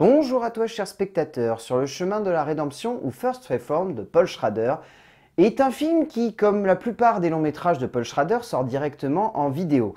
Bonjour à toi chers spectateurs, sur le chemin de la rédemption ou First Reform de Paul Schrader est un film qui, comme la plupart des longs métrages de Paul Schrader, sort directement en vidéo.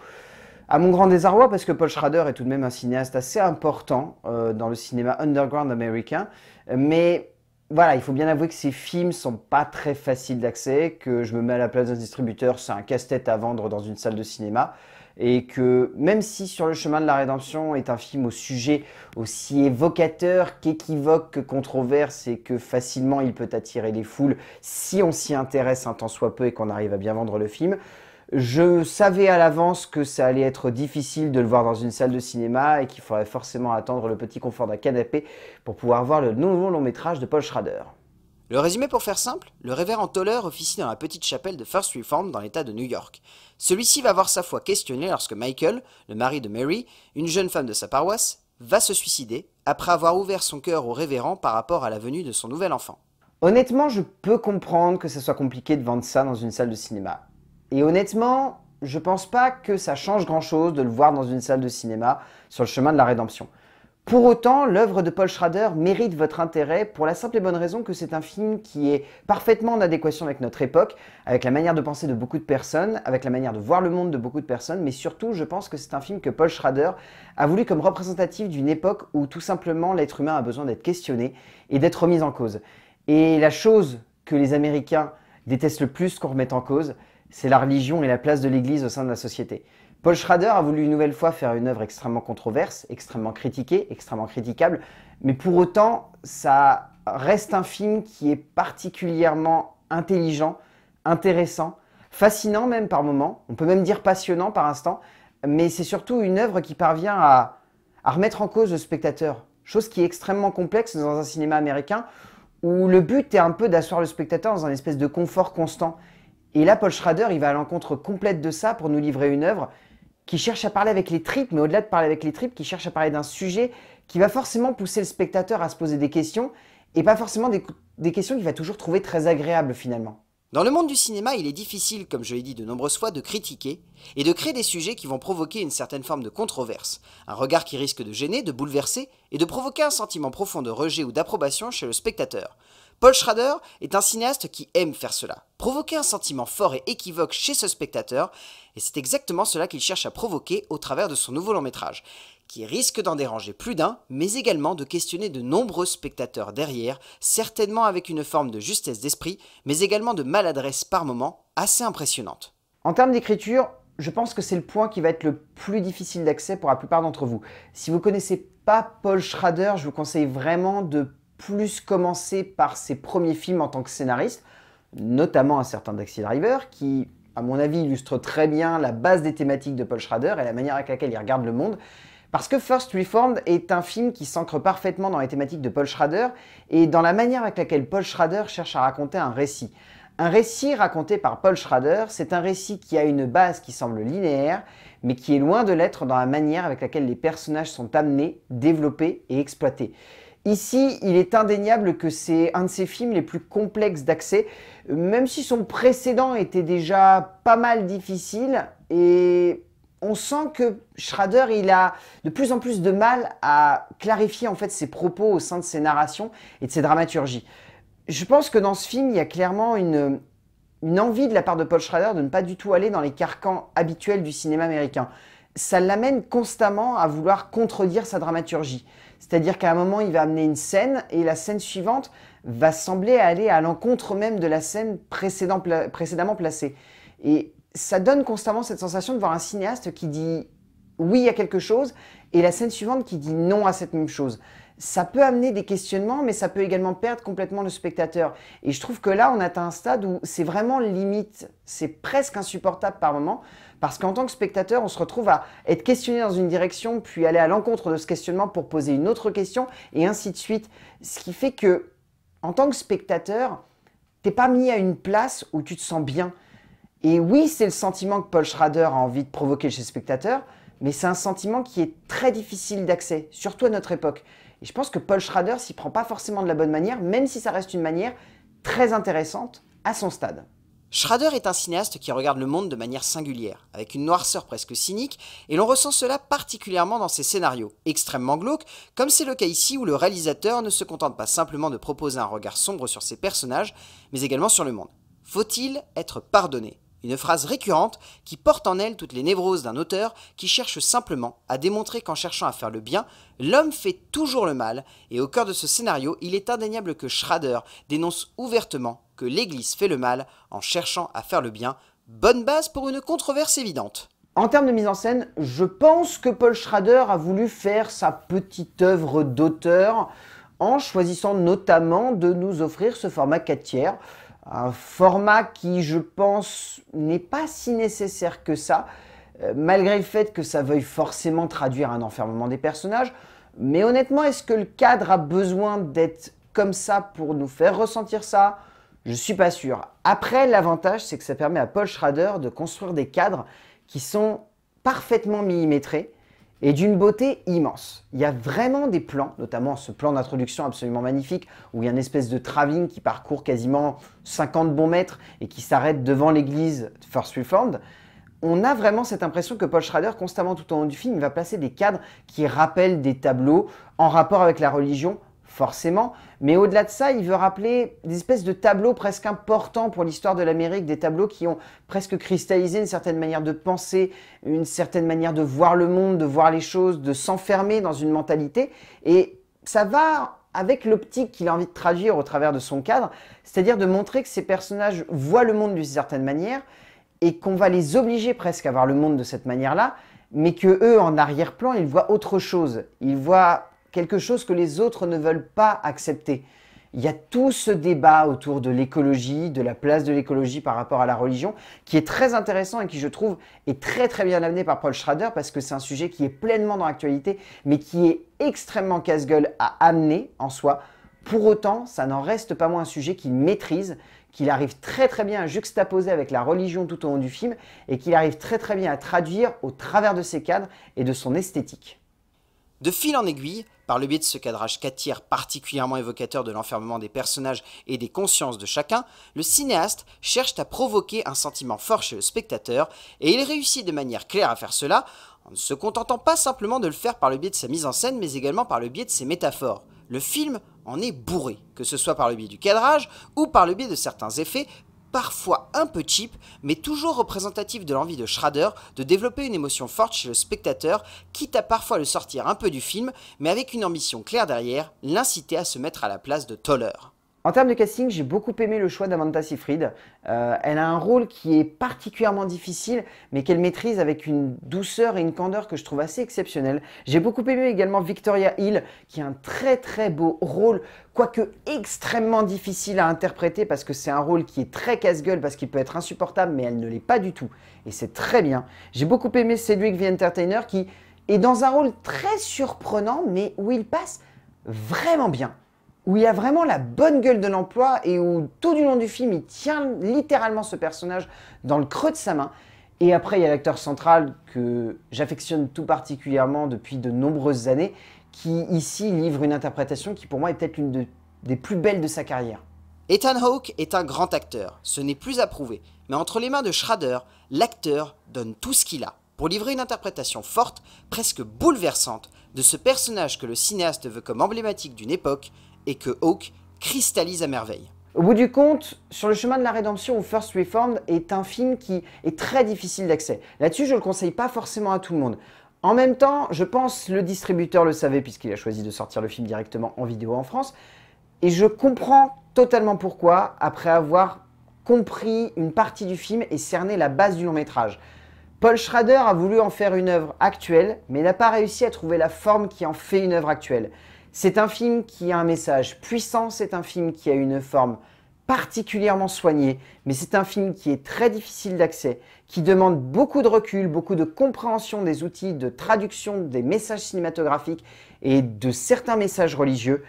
À mon grand désarroi, parce que Paul Schrader est tout de même un cinéaste assez important euh, dans le cinéma underground américain, mais voilà, il faut bien avouer que ces films sont pas très faciles d'accès, que je me mets à la place d'un distributeur, c'est un casse-tête à vendre dans une salle de cinéma et que même si Sur le chemin de la rédemption est un film au sujet aussi évocateur qu'équivoque, que controverse et que facilement il peut attirer les foules si on s'y intéresse un tant soit peu et qu'on arrive à bien vendre le film, je savais à l'avance que ça allait être difficile de le voir dans une salle de cinéma et qu'il faudrait forcément attendre le petit confort d'un canapé pour pouvoir voir le nouveau long métrage de Paul Schrader. Le résumé pour faire simple, le révérend Toller officie dans la petite chapelle de First Reform dans l'état de New York. Celui-ci va voir sa foi questionnée lorsque Michael, le mari de Mary, une jeune femme de sa paroisse, va se suicider après avoir ouvert son cœur au révérend par rapport à la venue de son nouvel enfant. Honnêtement, je peux comprendre que ça soit compliqué de vendre ça dans une salle de cinéma. Et honnêtement, je pense pas que ça change grand chose de le voir dans une salle de cinéma sur le chemin de la rédemption. Pour autant, l'œuvre de Paul Schrader mérite votre intérêt pour la simple et bonne raison que c'est un film qui est parfaitement en adéquation avec notre époque, avec la manière de penser de beaucoup de personnes, avec la manière de voir le monde de beaucoup de personnes, mais surtout, je pense que c'est un film que Paul Schrader a voulu comme représentatif d'une époque où tout simplement l'être humain a besoin d'être questionné et d'être remis en cause. Et la chose que les Américains détestent le plus qu'on remette en cause, c'est la religion et la place de l'Église au sein de la société. Paul Schrader a voulu une nouvelle fois faire une œuvre extrêmement controverse, extrêmement critiquée, extrêmement critiquable, mais pour autant, ça reste un film qui est particulièrement intelligent, intéressant, fascinant même par moments, on peut même dire passionnant par instant, mais c'est surtout une œuvre qui parvient à, à, remettre en cause le spectateur, chose qui est extrêmement complexe dans un cinéma américain où le but est un peu d'asseoir le spectateur dans un espèce de confort constant. Et là, Paul Schrader, il va à l'encontre complète de ça pour nous livrer une œuvre qui cherche à parler avec les tripes, mais au-delà de parler avec les tripes, qui cherche à parler d'un sujet qui va forcément pousser le spectateur à se poser des questions, et pas forcément des, questions qu'il va toujours trouver très agréables finalement. Dans le monde du cinéma, il est difficile, comme je l'ai dit de nombreuses fois, de critiquer et de créer des sujets qui vont provoquer une certaine forme de controverse, un regard qui risque de gêner, de bouleverser et de provoquer un sentiment profond de rejet ou d'approbation chez le spectateur. Paul Schrader est un cinéaste qui aime faire cela, provoquer un sentiment fort et équivoque chez ce spectateur, et c'est exactement cela qu'il cherche à provoquer au travers de son nouveau long métrage, qui risque d'en déranger plus d'un, mais également de questionner de nombreux spectateurs derrière, certainement avec une forme de justesse d'esprit, mais également de maladresse par moments assez impressionnante. En termes d'écriture, je pense que c'est le point qui va être le plus difficile d'accès pour la plupart d'entre vous. Si vous connaissez pas Paul Schrader, je vous conseille vraiment de plus commencé par ses premiers films en tant que scénariste, notamment un certain Taxi Driver, qui, à mon avis, illustre très bien la base des thématiques de Paul Schrader et la manière avec laquelle il regarde le monde. Parce que First Reformed est un film qui s'ancre parfaitement dans les thématiques de Paul Schrader et dans la manière avec laquelle Paul Schrader cherche à raconter un récit. Un récit raconté par Paul Schrader, c'est un récit qui a une base qui semble linéaire, mais qui est loin de l'être dans la manière avec laquelle les personnages sont amenés, développés et exploités. Ici, il est indéniable que c'est un de ses films les plus complexes d'accès, même si son précédent était déjà pas mal difficile, et on sent que Schrader, il a de plus en plus de mal à clarifier en fait ses propos au sein de ses narrations et de ses dramaturgies. Je pense que dans ce film, il y a clairement une, une envie de la part de Paul Schrader de ne pas du tout aller dans les carcans habituels du cinéma américain ça l'amène constamment à vouloir contredire sa dramaturgie. C'est-à-dire qu'à un moment, il va amener une scène et la scène suivante va sembler aller à l'encontre même de la scène précédemment placée. Et ça donne constamment cette sensation de voir un cinéaste qui dit oui à quelque chose et la scène suivante qui dit non à cette même chose ça peut amener des questionnements, mais ça peut également perdre complètement le spectateur. Et je trouve que là, on atteint un stade où c'est vraiment limite, c'est presque insupportable par moment, parce qu'en tant que spectateur, on se retrouve à être questionné dans une direction, puis aller à l'encontre de ce questionnement pour poser une autre question, et ainsi de suite. Ce qui fait que, en tant que spectateur, tu t'es pas mis à une place où tu te sens bien. Et oui, c'est le sentiment que Paul Schrader a envie de provoquer chez le spectateur, mais c'est un sentiment qui est très difficile d'accès, surtout à notre époque. Et je pense que Paul Schrader s'y prend pas forcément de la bonne manière, même si ça reste une manière très intéressante à son stade. Schrader est un cinéaste qui regarde le monde de manière singulière, avec une noirceur presque cynique, et l'on ressent cela particulièrement dans ses scénarios, extrêmement glauques, comme c'est le cas ici où le réalisateur ne se contente pas simplement de proposer un regard sombre sur ses personnages, mais également sur le monde. Faut-il être pardonné une phrase récurrente qui porte en elle toutes les névroses d'un auteur qui cherche simplement à démontrer qu'en cherchant à faire le bien, l'homme fait toujours le mal, et au cœur de ce scénario, il est indéniable que Schrader dénonce ouvertement que l'Église fait le mal en cherchant à faire le bien, bonne base pour une controverse évidente. En termes de mise en scène, je pense que Paul Schrader a voulu faire sa petite œuvre d'auteur en choisissant notamment de nous offrir ce format 4 tiers un format qui, je pense, n'est pas si nécessaire que ça, euh, malgré le fait que ça veuille forcément traduire un enfermement des personnages. Mais honnêtement, est-ce que le cadre a besoin d'être comme ça pour nous faire ressentir ça Je suis pas sûr. Après, l'avantage, c'est que ça permet à Paul Schrader de construire des cadres qui sont parfaitement millimétrés et d'une beauté immense. Il y a vraiment des plans, notamment ce plan d'introduction absolument magnifique, où il y a une espèce de travelling qui parcourt quasiment 50 bons mètres et qui s'arrête devant l'église First Reformed. On a vraiment cette impression que Paul Schrader, constamment tout au long du film, va placer des cadres qui rappellent des tableaux en rapport avec la religion forcément. Mais au-delà de ça, il veut rappeler des espèces de tableaux presque importants pour l'histoire de l'Amérique, des tableaux qui ont presque cristallisé une certaine manière de penser, une certaine manière de voir le monde, de voir les choses, de s'enfermer dans une mentalité. Et ça va avec l'optique qu'il a envie de traduire au travers de son cadre, c'est-à-dire de montrer que ces personnages voient le monde d'une certaine manière et qu'on va les obliger presque à voir le monde de cette manière-là, mais que eux, en arrière-plan, ils voient autre chose. Ils voient quelque chose que les autres ne veulent pas accepter. Il y a tout ce débat autour de l'écologie, de la place de l'écologie par rapport à la religion, qui est très intéressant et qui, je trouve, est très très bien amené par Paul Schrader, parce que c'est un sujet qui est pleinement dans l'actualité, mais qui est extrêmement casse-gueule à amener en soi. Pour autant, ça n'en reste pas moins un sujet qu'il maîtrise, qu'il arrive très très bien à juxtaposer avec la religion tout au long du film, et qu'il arrive très très bien à traduire au travers de ses cadres et de son esthétique. De fil en aiguille, par le biais de ce cadrage quatre particulièrement évocateur de l'enfermement des personnages et des consciences de chacun, le cinéaste cherche à provoquer un sentiment fort chez le spectateur, et il réussit de manière claire à faire cela, en ne se contentant pas simplement de le faire par le biais de sa mise en scène, mais également par le biais de ses métaphores. Le film en est bourré, que ce soit par le biais du cadrage ou par le biais de certains effets parfois un peu cheap, mais toujours représentatif de l'envie de Schrader de développer une émotion forte chez le spectateur, quitte à parfois le sortir un peu du film, mais avec une ambition claire derrière, l'inciter à se mettre à la place de Toller. En termes de casting, j'ai beaucoup aimé le choix d'Amanda Seyfried. Euh, elle a un rôle qui est particulièrement difficile, mais qu'elle maîtrise avec une douceur et une candeur que je trouve assez exceptionnelle. J'ai beaucoup aimé également Victoria Hill, qui a un très très beau rôle, quoique extrêmement difficile à interpréter, parce que c'est un rôle qui est très casse-gueule, parce qu'il peut être insupportable, mais elle ne l'est pas du tout. Et c'est très bien. J'ai beaucoup aimé Cedric the Entertainer, qui est dans un rôle très surprenant, mais où il passe vraiment bien où il y a vraiment la bonne gueule de l'emploi et où tout du long du film, il tient littéralement ce personnage dans le creux de sa main. Et après, il y a l'acteur central que j'affectionne tout particulièrement depuis de nombreuses années, qui ici livre une interprétation qui pour moi est peut-être l'une des plus belles de sa carrière. Ethan Hawke est un grand acteur, ce n'est plus à prouver, mais entre les mains de Schrader, l'acteur donne tout ce qu'il a pour livrer une interprétation forte, presque bouleversante, de ce personnage que le cinéaste veut comme emblématique d'une époque, et que Hawk cristallise à merveille. Au bout du compte, Sur le chemin de la rédemption ou First Reformed est un film qui est très difficile d'accès. Là-dessus, je ne le conseille pas forcément à tout le monde. En même temps, je pense le distributeur le savait puisqu'il a choisi de sortir le film directement en vidéo en France. Et je comprends totalement pourquoi, après avoir compris une partie du film et cerné la base du long métrage. Paul Schrader a voulu en faire une œuvre actuelle, mais n'a pas réussi à trouver la forme qui en fait une œuvre actuelle. C'est un film qui a un message puissant, c'est un film qui a une forme particulièrement soignée, mais c'est un film qui est très difficile d'accès, qui demande beaucoup de recul, beaucoup de compréhension des outils de traduction des messages cinématographiques et de certains messages religieux.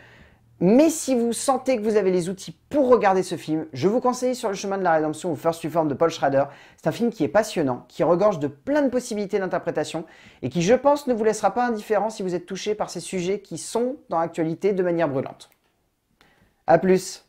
Mais si vous sentez que vous avez les outils pour regarder ce film, je vous conseille Sur le chemin de la rédemption ou First Reform de Paul Schrader. C'est un film qui est passionnant, qui regorge de plein de possibilités d'interprétation et qui, je pense, ne vous laissera pas indifférent si vous êtes touché par ces sujets qui sont dans l'actualité de manière brûlante. A plus